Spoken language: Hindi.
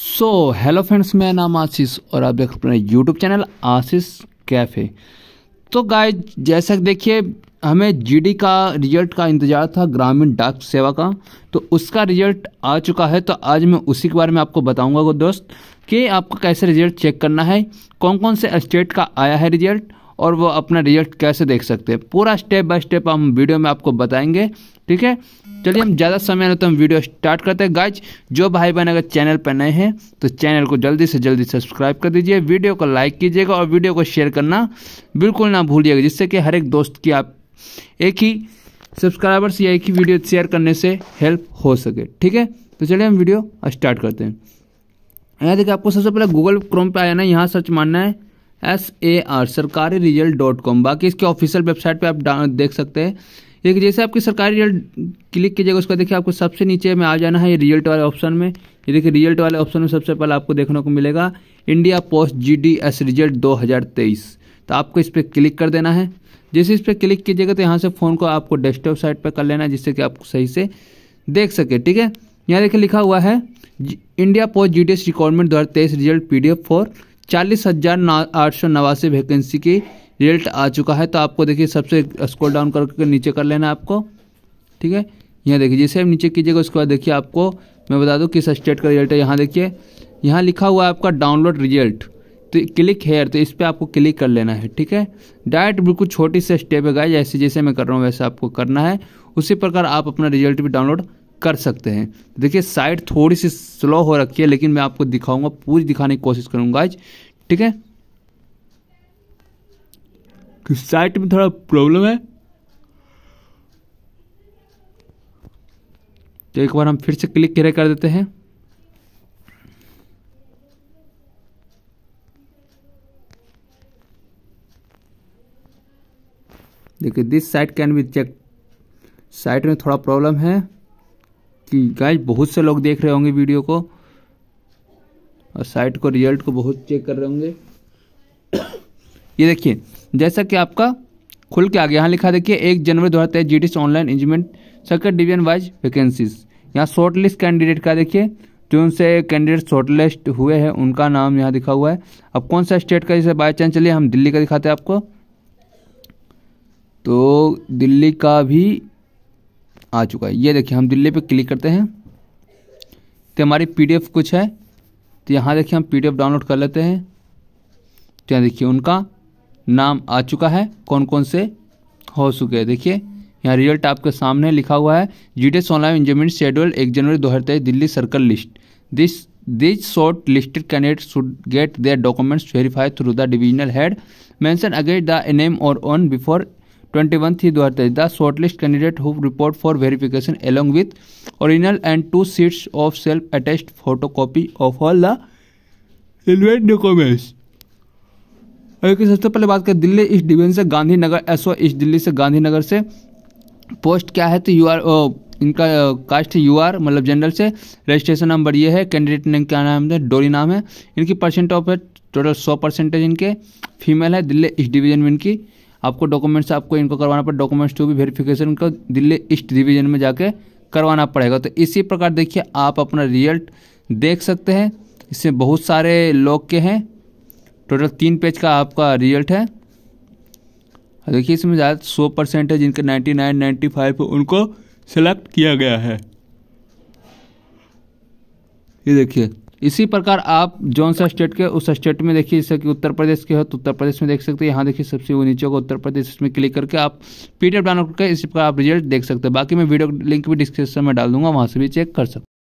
सो हेलो फ्रेंड्स मेरा नाम आशीष और आप देख रहे अपना यूट्यूब चैनल आशीष कैफ़े तो गाय जैसा देखिए हमें जीडी का रिजल्ट का इंतज़ार था ग्रामीण डाक सेवा का तो उसका रिजल्ट आ चुका है तो आज मैं उसी के बारे में आपको बताऊंगा दोस्त कि आपको कैसे रिजल्ट चेक करना है कौन कौन से स्टेट का आया है रिजल्ट और वो अपना रिजल्ट कैसे देख सकते हैं पूरा स्टेप बाय स्टेप हम वीडियो में आपको बताएंगे ठीक है चलिए हम ज़्यादा समय लेते तो हम वीडियो स्टार्ट करते हैं गाइज जो भाई बहन अगर चैनल पर नए हैं तो चैनल को जल्दी से जल्दी सब्सक्राइब कर दीजिए वीडियो को लाइक कीजिएगा और वीडियो को शेयर करना बिल्कुल ना भूलिएगा जिससे कि हर एक दोस्त की आप एक ही सब्सक्राइबर्स या एक ही वीडियो शेयर करने से हेल्प हो सके ठीक है तो चलिए हम वीडियो स्टार्ट करते हैं यहाँ देखिए आपको सबसे पहले गूगल क्रोम आ जाना है यहाँ सर्च मारना है S A R Sarkari result dot com बाकी इसके ऑफिशियल वेबसाइट पे आप देख सकते हैं एक जैसे आपकी सरकारी रिजल्ट क्लिक कीजिएगा उसका देखिए आपको सबसे नीचे में आ जाना है ये रिजल्ट वाले ऑप्शन में ये देखिए रिजल्ट वाले ऑप्शन में सबसे पहले आपको देखने को मिलेगा India post G D S result दो हज़ार तेईस तो आपको इस पर क्लिक कर देना है जैसे इस पर क्लिक कीजिएगा तो यहाँ से फ़ोन को आपको डेस्कटॉप साइट पर कर लेना है जिससे कि आप सही से देख सके ठीक है यहाँ देखिए लिखा हुआ है India post G D S requirement दो हज़ार तेईस result P D F for चालीस हज़ार आठ सौ नवासी वैकेंसी की रिजल्ट आ चुका है तो आपको देखिए सबसे स्क्रॉल डाउन करके नीचे कर लेना आपको ठीक है यहाँ देखिए जैसे आप नीचे कीजिएगा उसके बाद देखिए आपको मैं बता दूँ किस स्टेट का रिजल्ट है यहाँ देखिए यहाँ लिखा हुआ है आपका डाउनलोड रिजल्ट तो क्लिक हेयर तो इस पर आपको क्लिक कर लेना है ठीक है डायरेक्ट बिल्कुल छोटी से स्टेप है गाय जैसे जैसे मैं कर रहा हूँ वैसे आपको करना है उसी प्रकार आप अपना रिजल्ट भी डाउनलोड कर सकते हैं देखिए साइड थोड़ी सी स्लो हो रखी है लेकिन मैं आपको दिखाऊंगा पूरी दिखाने की कोशिश करूंगा आज ठीक है कि साइट में थोड़ा प्रॉब्लम है तो एक बार हम फिर से क्लिक करे कर देते हैं देखिए this site can be check site में थोड़ा प्रॉब्लम है कि गाइस बहुत से लोग देख रहे होंगे वीडियो को और साइट को रिजल्ट को बहुत चेक कर रहे होंगे ये देखिए जैसा कि आपका खुल के आ गया यहाँ लिखा देखिए एक जनवरी दो हज़ार तेईस G online engagement circuit division wise vacancies यहाँ शॉर्ट लिस्ट कैंडिडेट का देखिए जो उनसे कैंडिडेट शॉर्ट लिस्ट हुए हैं उनका नाम यहाँ दिखा हुआ है अब कौन सा स्टेट का जैसे बाई चांस चलिए हम दिल्ली का दिखाते हैं आपको तो दिल्ली का भी आ चुका है ये देखिए हम दिल्ली पे क्लिक करते हैं तो हमारी पीडीएफ कुछ है तो यहाँ देखिए हम पीडीएफ डाउनलोड कर लेते हैं तो यहाँ देखिए उनका नाम आ चुका है कौन कौन से हो चुके हैं देखिए यहाँ रिजल्ट आपके सामने लिखा हुआ है G D online engagement schedule एक जनवरी दो हज़ार तेईस Delhi circle list this this short listed candidate should get their documents verified through the divisional head mentioned against the name और ऑन बिफोर 21 थी 2023 the shortlist candidate who report for verification along original and two sheets of self self photo copy of all the relevant documents और सबसे पहले बात करें दिल्ली ईस्ट डिवीजन से गांधीनगर एसओ ईस्ट दिल्ली से गांधीनगर से पोस्ट क्या है तो यू आर ओ, इनका कास्ट यू आर मतलब जनरल से रजिस्ट्रेशन नंबर ये है कैंडिडेट नेम क्या नाम है डोरी नाम है इनकी परसेंट ऑफ है टोटल सौ परसेंटेज इनके फीमेल है दिल्ली ईस्ट डिवीजन में इनकी आपको डॉक्यूमेंट्स आपको इनको करवाना पड़ेगा डॉक्यूमेंट्स टू भी वेरिफिकेशन का दिल्ली ईस्ट डिवीजन में जाके करवाना पड़ेगा तो इसी प्रकार देखिए आप अपना रिजल्ट देख सकते हैं इसमें बहुत सारे लोग के हैं टोटल तीन पेज का आपका रिजल्ट है देखिए इसमें ज़्यादा सौ परसेंट है जिनके नाइन्टी नाइन नाइन्टी फाइव उनको सेलेक्ट किया गया है ये देखिए इसी प्रकार आप जौन सा स्टेट के उस स्टेट में देखिए जैसे कि उत्तर प्रदेश के हो तो उत्तर प्रदेश में देख सकते हैं यहाँ देखिए सबसे वो नीचे को उत्तर प्रदेश इसमें क्लिक करके आप पी एफ डाउनलोड करके इसी प्रकार आप रिजल्ट देख सकते हैं बाकी मैं वीडियो लिंक भी डिस्क्रिप्शन में डाल दूंगा वहाँ से भी चेक कर सकते